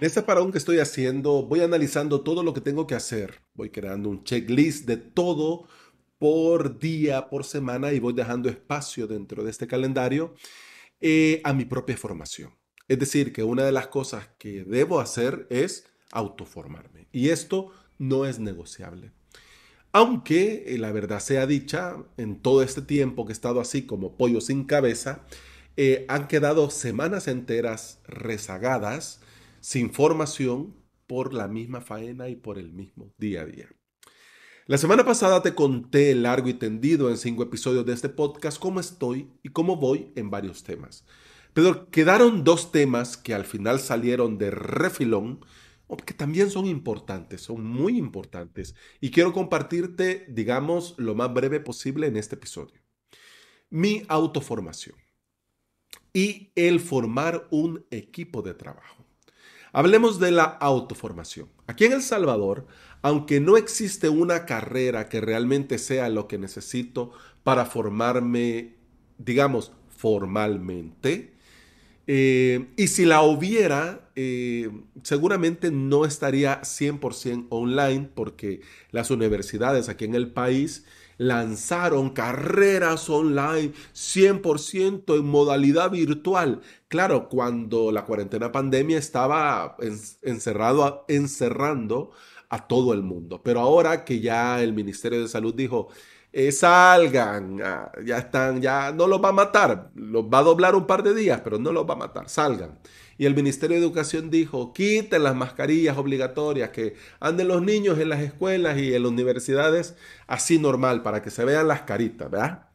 En este parón que estoy haciendo, voy analizando todo lo que tengo que hacer. Voy creando un checklist de todo por día, por semana y voy dejando espacio dentro de este calendario eh, a mi propia formación. Es decir, que una de las cosas que debo hacer es autoformarme. Y esto no es negociable. Aunque eh, la verdad sea dicha, en todo este tiempo que he estado así como pollo sin cabeza, eh, han quedado semanas enteras rezagadas sin formación por la misma faena y por el mismo día a día. La semana pasada te conté largo y tendido en cinco episodios de este podcast cómo estoy y cómo voy en varios temas. Pero quedaron dos temas que al final salieron de refilón, que también son importantes, son muy importantes, y quiero compartirte, digamos, lo más breve posible en este episodio. Mi autoformación y el formar un equipo de trabajo. Hablemos de la autoformación. Aquí en El Salvador, aunque no existe una carrera que realmente sea lo que necesito para formarme, digamos, formalmente, eh, y si la hubiera, eh, seguramente no estaría 100% online porque las universidades aquí en el país lanzaron carreras online 100% en modalidad virtual. Claro, cuando la cuarentena pandemia estaba encerrado, encerrando a todo el mundo. Pero ahora que ya el Ministerio de Salud dijo, eh, salgan, ah, ya están, ya no los va a matar, los va a doblar un par de días, pero no los va a matar, salgan y el Ministerio de Educación dijo, quiten las mascarillas obligatorias, que anden los niños en las escuelas y en las universidades así normal, para que se vean las caritas, ¿verdad?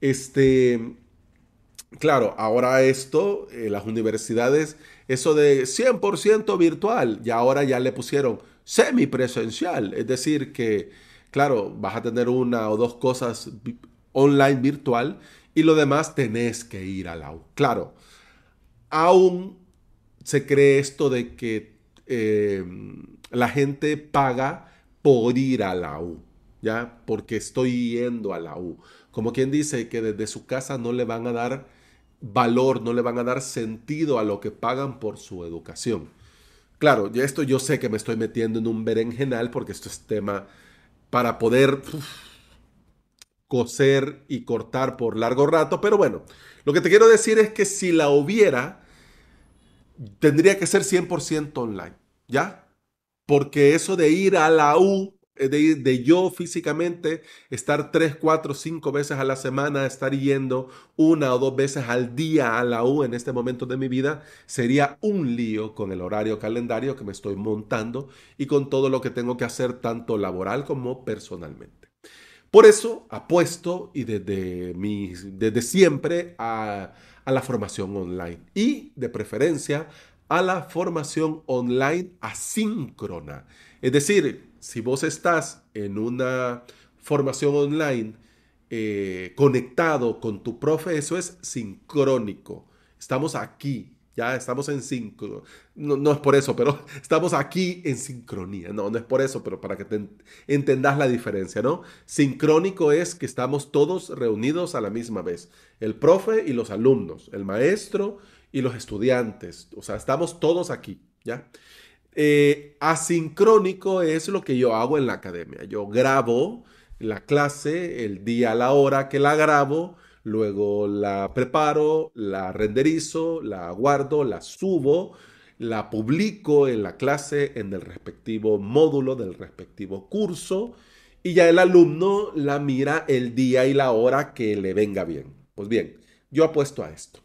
Este, claro, ahora esto, eh, las universidades, eso de 100% virtual, y ahora ya le pusieron semipresencial, es decir, que, claro, vas a tener una o dos cosas online virtual y lo demás tenés que ir a la Claro, aún se cree esto de que eh, la gente paga por ir a la U, ¿ya? Porque estoy yendo a la U. Como quien dice que desde su casa no le van a dar valor, no le van a dar sentido a lo que pagan por su educación. Claro, esto yo sé que me estoy metiendo en un berenjenal porque esto es tema para poder coser y cortar por largo rato, pero bueno, lo que te quiero decir es que si la hubiera, tendría que ser 100% online, ¿ya? Porque eso de ir a la U, eh, de, de, yo físicamente estar tres, cuatro, cinco veces a la semana, estar yendo una o dos veces al día a la U en este momento de mi vida, sería un lío con el horario calendario que me estoy montando y con todo lo que tengo que hacer tanto laboral como personalmente. Por eso apuesto y desde, mi, desde siempre a, a la formación online y de preferencia a la formación online asíncrona. Es decir, si vos estás en una formación online eh, conectado con tu profe, eso es sincrónico. Estamos aquí, ya estamos en sincronía. No, es por eso, pero estamos aquí en sincronía. No, no es por eso, pero para que te entendas la diferencia, ¿no? Sincrónico es que estamos todos reunidos a la misma vez. El profe y los alumnos, el maestro y los estudiantes. O sea, estamos todos aquí, ¿ya? Eh, asincrónico es lo que yo hago en la academia. Yo grabo la clase el día, la hora que la grabo luego la preparo, la renderizo, la guardo, la subo, la publico en la clase, en el respectivo módulo, del respectivo curso, y ya el alumno la mira el día y la hora que le venga bien. Pues bien, yo apuesto a esto.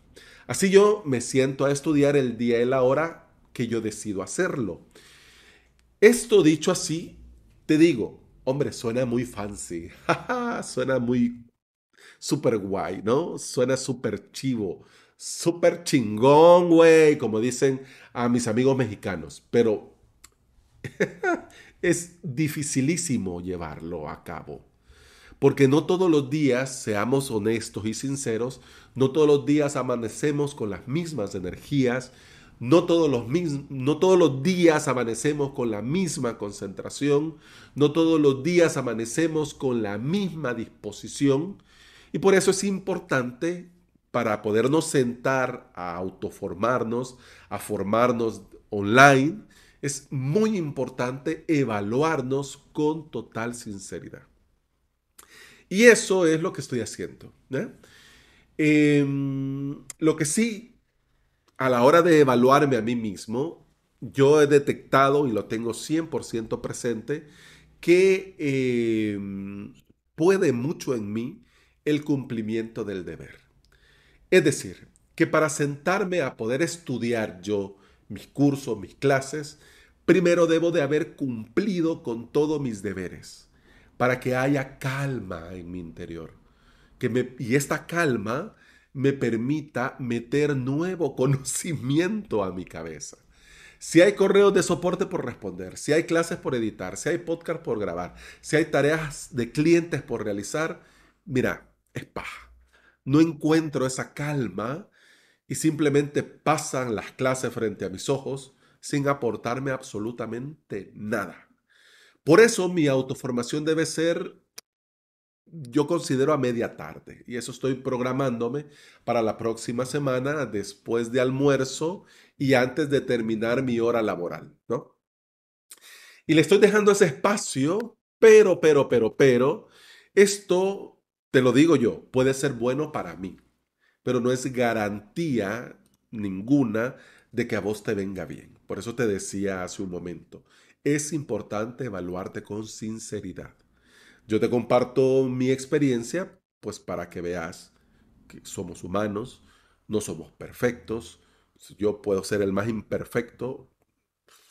Así yo me siento a estudiar el día y la hora que yo decido hacerlo. Esto dicho así, te digo, hombre, suena muy fancy, suena muy súper guay, ¿no? Suena súper chivo, súper chingón, güey, como dicen a mis amigos mexicanos, pero es dificilísimo llevarlo a cabo. Porque no todos los días, seamos honestos y sinceros, no todos los días amanecemos con las mismas energías, no todos, los no todos los días amanecemos con la misma concentración, no todos los días amanecemos con la misma disposición, y por eso es importante para podernos sentar a autoformarnos, a formarnos online, es muy importante evaluarnos con total sinceridad. Y eso es lo que estoy haciendo. Em, lo que sí, a la hora de evaluarme a mí mismo, yo he detectado y lo tengo 100% presente, que em, puede mucho en mí el cumplimiento del deber. Es decir, que para sentarme a poder estudiar yo mis cursos, mis clases, primero debo de haber cumplido con todos mis deberes, para que haya calma en mi interior. Que me, y esta calma me permita meter nuevo conocimiento a mi cabeza. Si hay correos de soporte por responder, si hay clases por editar, si hay podcast por grabar, si hay tareas de clientes por realizar, mira, es No encuentro esa calma y simplemente pasan las clases frente a mis ojos sin aportarme absolutamente nada. Por eso mi autoformación debe ser, yo considero a media tarde, y eso estoy programándome para la próxima semana, después de almuerzo y antes de terminar mi hora laboral, Y le estoy dejando ese espacio, pero, pero, pero, pero, esto te lo digo yo, puede ser bueno para mí, pero no es garantía ninguna de que a vos te venga bien. Por eso te decía hace un momento, es importante evaluarte con sinceridad. Yo te comparto mi experiencia, pues para que veas que somos humanos, no somos perfectos. Yo puedo ser el más imperfecto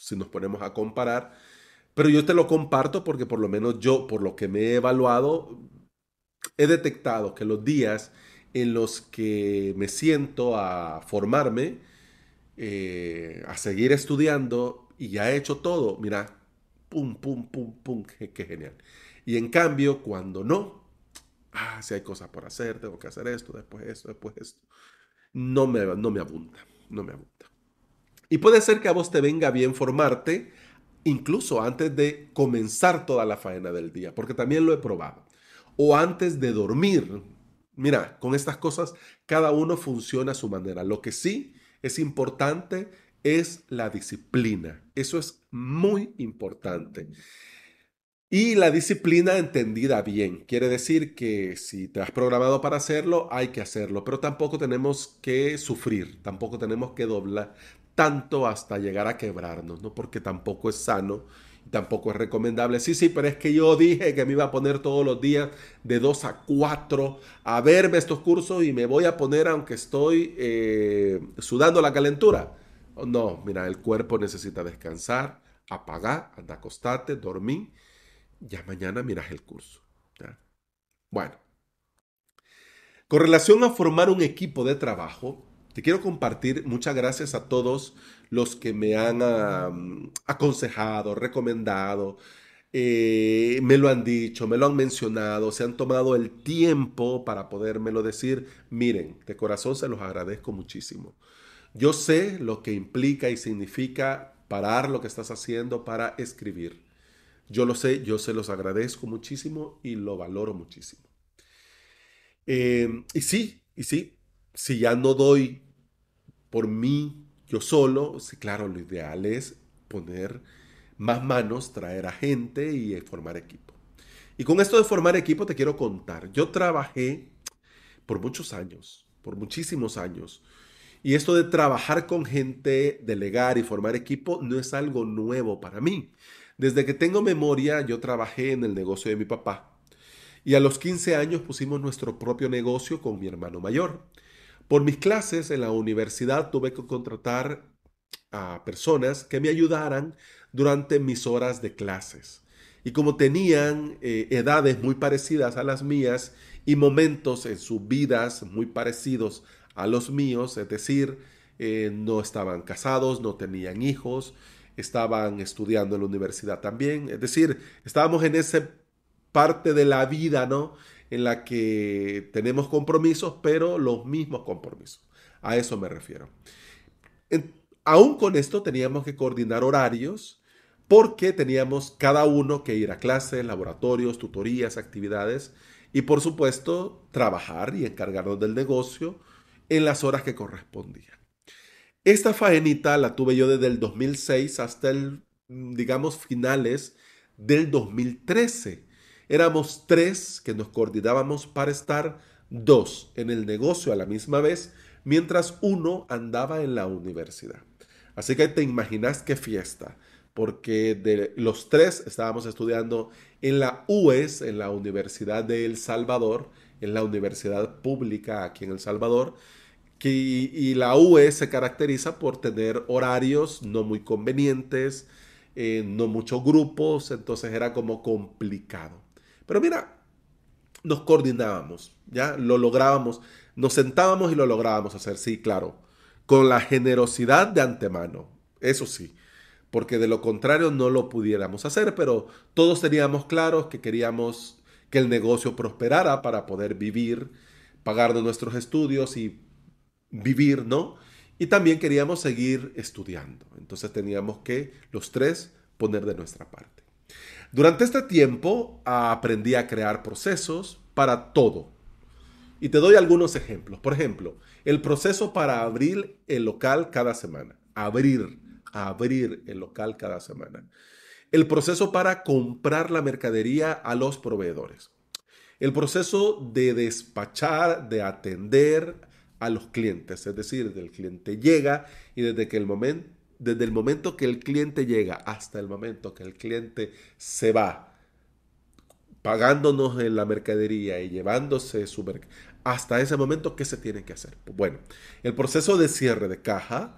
si nos ponemos a comparar, pero yo te lo comparto porque por lo menos yo, por lo que me he evaluado, he detectado que los días en los que me siento a formarme, eh, a seguir estudiando y ya he hecho todo, mira, pum, pum, pum, pum, qué, genial. Y en cambio, cuando no, ah, si hay cosas por hacer, tengo que hacer esto, después esto, después esto, no me, no me abunda, no me abunda. Y puede ser que a vos te venga bien formarte, incluso antes de comenzar toda la faena del día, porque también lo he probado o antes de dormir. Mira, con estas cosas cada uno funciona a su manera. Lo que sí es importante es la disciplina. Eso es muy importante. Y la disciplina entendida bien. Quiere decir que si te has programado para hacerlo, hay que hacerlo. Pero tampoco tenemos que sufrir, tampoco tenemos que doblar tanto hasta llegar a quebrarnos, ¿no? Porque tampoco es sano Tampoco es recomendable. Sí, sí, pero es que yo dije que me iba a poner todos los días de 2 a 4 a verme estos cursos y me voy a poner aunque estoy eh, sudando la calentura. No, mira, el cuerpo necesita descansar, apagar, anda acostarte, dormir. Ya mañana miras el curso. Bueno. Con relación a formar un equipo de trabajo, te quiero compartir muchas gracias a todos los que me han aconsejado, recomendado, eh, me lo han dicho, me lo han mencionado, se han tomado el tiempo para podérmelo decir. Miren, de corazón se los agradezco muchísimo. Yo sé lo que implica y significa parar lo que estás haciendo para escribir. Yo lo sé, yo se los agradezco muchísimo y lo valoro muchísimo. Eh, y sí, y sí, si ya no doy por mí, yo solo, sí, claro, lo ideal es poner más manos, traer a gente y formar equipo. Y con esto de formar equipo te quiero contar. Yo trabajé por muchos años, por muchísimos años. Y esto de trabajar con gente, delegar y formar equipo no es algo nuevo para mí. Desde que tengo memoria, yo trabajé en el negocio de mi papá. Y a los 15 años pusimos nuestro propio negocio con mi hermano mayor. Por mis clases en la universidad tuve que contratar a personas que me ayudaran durante mis horas de clases. Y como tenían eh, edades muy parecidas a las mías y momentos en sus vidas muy parecidos a los míos, es decir, eh, no estaban casados, no tenían hijos, estaban estudiando en la universidad también, es decir, estábamos en esa parte de la vida, ¿no? en la que tenemos compromisos, pero los mismos compromisos. A eso me refiero. aún con esto teníamos que coordinar horarios porque teníamos cada uno que ir a clases, laboratorios, tutorías, actividades y por supuesto trabajar y encargarnos del negocio en las horas que correspondían. Esta faenita la tuve yo desde el 2006 hasta el, digamos, finales del 2013 Éramos tres que nos coordinábamos para estar dos en el negocio a la misma vez, mientras uno andaba en la universidad. Así que te imaginas qué fiesta, porque de los tres estábamos estudiando en la UES, en la Universidad de El Salvador, en la universidad pública aquí en El Salvador, y la UES se caracteriza por tener horarios no muy convenientes, eh, no muchos grupos, entonces era como complicado. Pero mira, nos coordinábamos, ya lo lográbamos, nos sentábamos y lo lográbamos hacer, sí, claro, con la generosidad de antemano, eso sí, porque de lo contrario no lo pudiéramos hacer, pero todos teníamos claros que queríamos que el negocio prosperara para poder vivir, pagar de nuestros estudios y vivir, ¿no? Y también queríamos seguir estudiando. Entonces teníamos que los tres poner de nuestra parte. Durante este tiempo ah, aprendí a crear procesos para todo. Y te doy algunos ejemplos. Por ejemplo, el proceso para abrir el local cada semana. Abrir, abrir el local cada semana. El proceso para comprar la mercadería a los proveedores. El proceso de despachar, de atender a los clientes. Es decir, del cliente llega y desde que el momento desde el momento que el cliente llega hasta el momento que el cliente se va, pagándonos en la mercadería y llevándose su hasta ese momento, ¿qué se tiene que hacer? bueno, el proceso de cierre de caja,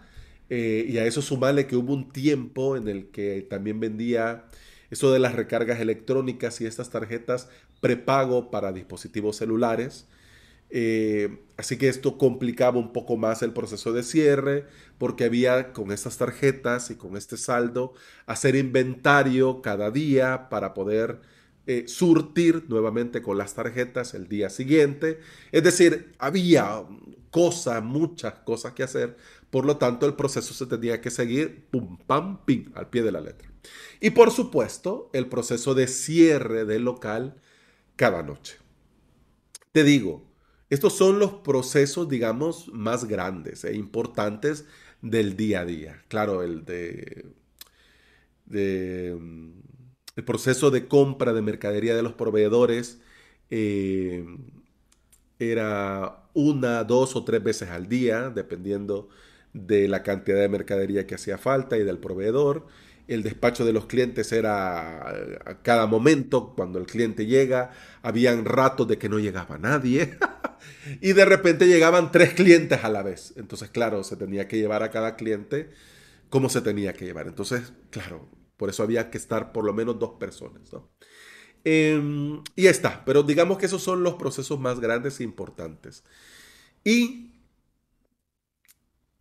eh, y a eso sumale que hubo un tiempo en el que también vendía eso de las recargas electrónicas y estas tarjetas prepago para dispositivos celulares. Eh, así que esto complicaba un poco más el proceso de cierre porque había con estas tarjetas y con este saldo hacer inventario cada día para poder eh, surtir nuevamente con las tarjetas el día siguiente. Es decir, había cosas, muchas cosas que hacer. Por lo tanto, el proceso se tenía que seguir pum, pam, pim, al pie de la letra. Y por supuesto, el proceso de cierre del local cada noche. Te digo, estos son los procesos, digamos, más grandes e importantes del día a día. Claro, el de, mm, el proceso de compra de mercadería de los proveedores eh, era una, dos o tres veces al día, dependiendo de la cantidad de mercadería que hacía falta y del proveedor. El despacho de los clientes era eh, a cada momento, cuando el cliente llega, habían ratos de que no llegaba nadie. y de repente llegaban tres clientes a la vez. Entonces, claro, se tenía que llevar a cada cliente como se tenía que llevar. Entonces, claro, por eso había que estar por lo menos dos personas, ¿no? Em, y está, pero digamos que esos son los procesos más grandes e importantes. Y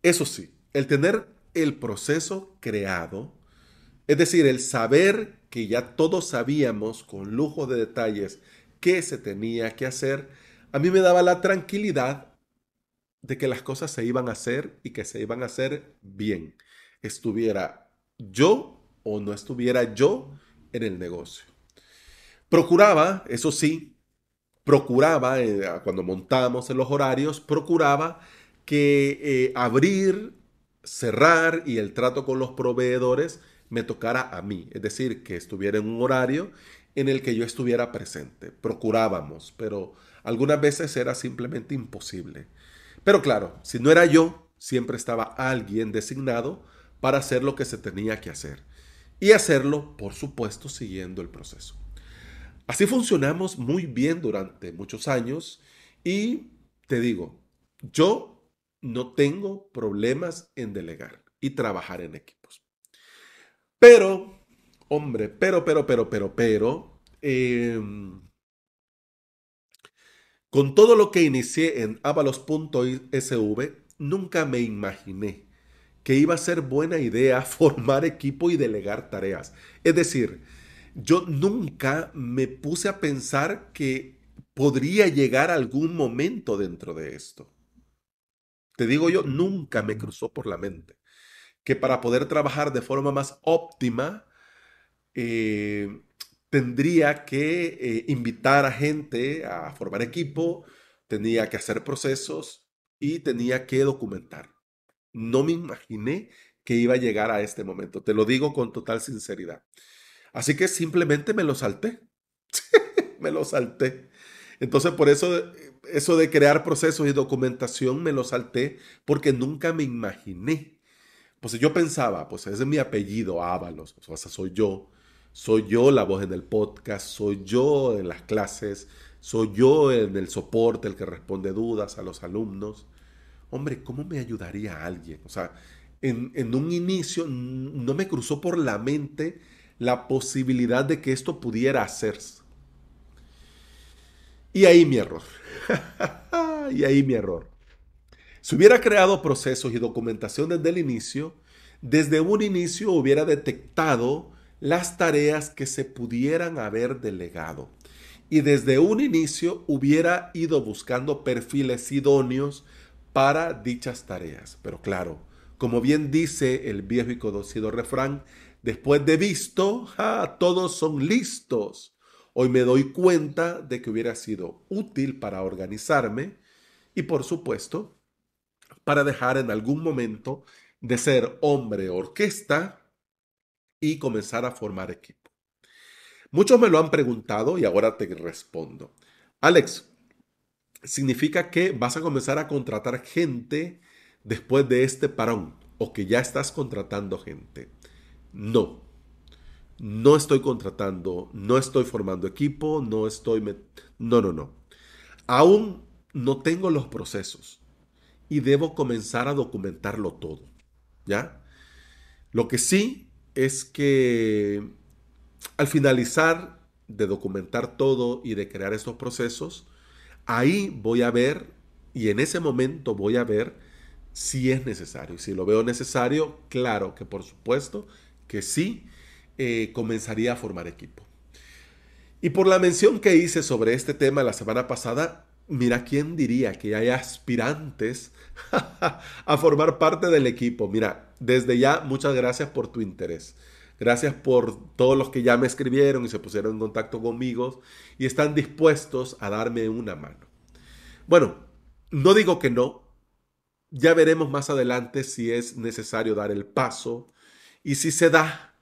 eso sí, el tener el proceso creado, es decir, el saber que ya todos sabíamos con lujo de detalles qué se tenía que hacer, a mí me daba la tranquilidad de que las cosas se iban a hacer y que se iban a hacer bien. Estuviera yo o no estuviera yo en el negocio. Procuraba, eso sí, procuraba, eh, cuando montábamos en los horarios, procuraba que eh, abrir, cerrar y el trato con los proveedores me tocara a mí. Es decir, que estuviera en un horario en el que yo estuviera presente. Procurábamos, pero algunas veces era simplemente imposible. Pero claro, si no era yo, siempre estaba alguien designado para hacer lo que se tenía que hacer. Y hacerlo, por supuesto, siguiendo el proceso. Así funcionamos muy bien durante muchos años y te digo, yo no tengo problemas en delegar y trabajar en equipos. Pero, hombre, pero, pero, pero, pero, pero, em, con todo lo que inicié en avalos.sv, nunca me imaginé que iba a ser buena idea formar equipo y delegar tareas. Es decir, yo nunca me puse a pensar que podría llegar algún momento dentro de esto. Te digo yo, nunca me cruzó por la mente que para poder trabajar de forma más óptima, eh, tendría que eh, invitar a gente a formar equipo, tenía que hacer procesos y tenía que documentar. No me imaginé que iba a llegar a este momento, te lo digo con total sinceridad. Así que simplemente me lo salté, me lo salté. Entonces por eso eso de crear procesos y documentación me lo salté porque nunca me imaginé. Pues yo pensaba, pues ese es mi apellido, Ábalos, o sea, soy yo soy yo la voz en el podcast, soy yo en las clases, soy yo en el soporte, el que responde dudas a los alumnos. Hombre, ¿cómo me ayudaría alguien? O sea, en, en un inicio no me cruzó por la mente la posibilidad de que esto pudiera hacerse. Y ahí mi error. y ahí mi error. Si hubiera creado procesos y documentación desde el inicio, desde un inicio hubiera detectado las tareas que se pudieran haber delegado y desde un inicio hubiera ido buscando perfiles idóneos para dichas tareas. Pero claro, como bien dice el viejo y conocido refrán, después de visto, todos son listos. Hoy me doy cuenta de que hubiera sido útil para organizarme y por supuesto para dejar en algún momento de ser hombre orquesta y comenzar a formar equipo. Muchos me lo han preguntado y ahora te respondo. Alex, significa que vas a comenzar a contratar gente después de este parón o que ya estás contratando gente. No, no estoy contratando, no estoy formando equipo, no estoy... No, no, no. Aún no tengo los procesos y debo comenzar a documentarlo todo. ¿Ya? Lo que sí es que al finalizar de documentar todo y de crear estos procesos, ahí voy a ver y en ese momento voy a ver si es necesario. Y si lo veo necesario, claro que por supuesto que sí, eh, comenzaría a formar equipo. Y por la mención que hice sobre este tema la semana pasada, Mira quién diría que hay aspirantes a formar parte del equipo. Mira, desde ya muchas gracias por tu interés. Gracias por todos los que ya me escribieron y se pusieron en contacto conmigo y están dispuestos a darme una mano. Bueno, no digo que no. Ya veremos más adelante si es necesario dar el paso y si se da,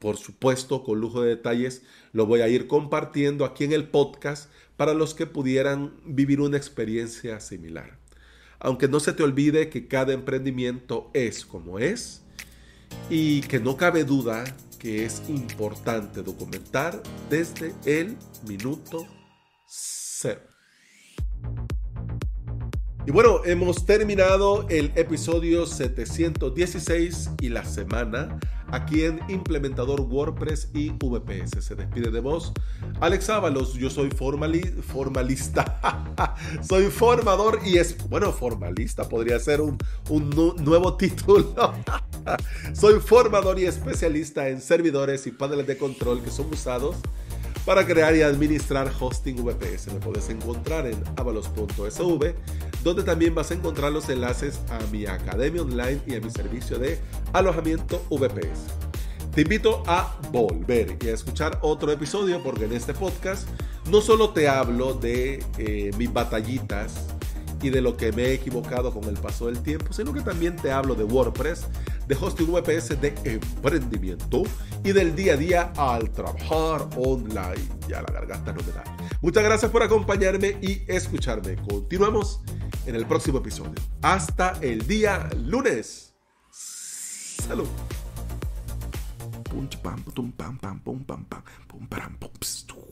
por supuesto, con lujo de detalles, lo voy a ir compartiendo aquí en el podcast para los que pudieran vivir una experiencia similar. Aunque no se te olvide que cada emprendimiento es como es y que no cabe duda que es importante documentar desde el minuto cero. Y bueno, hemos terminado el episodio 716 y la semana aquí en Implementador WordPress y VPS. Se despide de vos. Alex Ábalos, yo soy formalista. soy formador y es, bueno, formalista podría ser un, nuevo título. soy formador y especialista en servidores y paneles de control que son usados para crear y administrar hosting VPS. Me puedes encontrar en avalos.sv donde también vas a encontrar los enlaces a mi academia online y a mi servicio de alojamiento VPS. Te invito a volver y a escuchar otro episodio porque en este podcast no solo te hablo de eh, mis batallitas y de lo que me he equivocado con el paso del tiempo, sino que también te hablo de WordPress, de hosting VPS de emprendimiento y del día a día al trabajar online. Ya la garganta no me da. Muchas gracias por acompañarme y escucharme. Continuamos en el próximo episodio. Hasta el día lunes. Salud. pam, pam, pam, pam, pam,